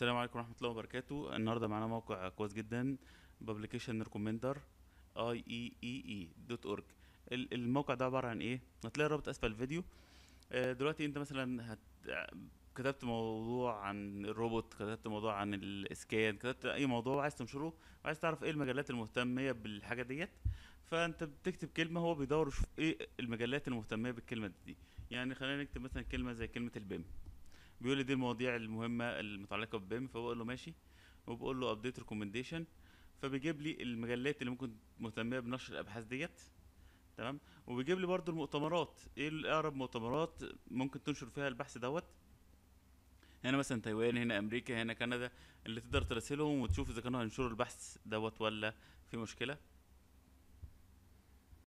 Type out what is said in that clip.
السلام عليكم ورحمه الله وبركاته النهارده معانا موقع كويس جدا بابليكيشن ريكومندر اي اي اي اي دوت اورج الموقع ده عباره عن ايه هتلاقي الرابط اسفل الفيديو آه، دلوقتي انت مثلا هت... كتبت موضوع عن الروبوت كتبت موضوع عن الاسكان كتبت اي موضوع وعايز تنشره وعايز تعرف ايه المجلات المهتميه بالحاجه ديت فانت بتكتب كلمه هو بيدور يشوف ايه المجلات المهتميه بالكلمه دي يعني خلينا نكتب مثلا كلمه زي كلمه البيم بيقول لي دي المواضيع المهمه المتعلقه ببيم فبقول له ماشي وبقول له ابديت ريكومنديشن فبيجيب لي المجلات اللي ممكن مهتمه بنشر الابحاث ديت تمام وبيجيب لي برضو المؤتمرات ايه الاقرب إيه مؤتمرات ممكن تنشر فيها البحث دوت هنا مثلا تايوان هنا امريكا هنا كندا اللي تقدر تراسلهم وتشوف اذا كانوا هينشروا البحث دوت ولا في مشكله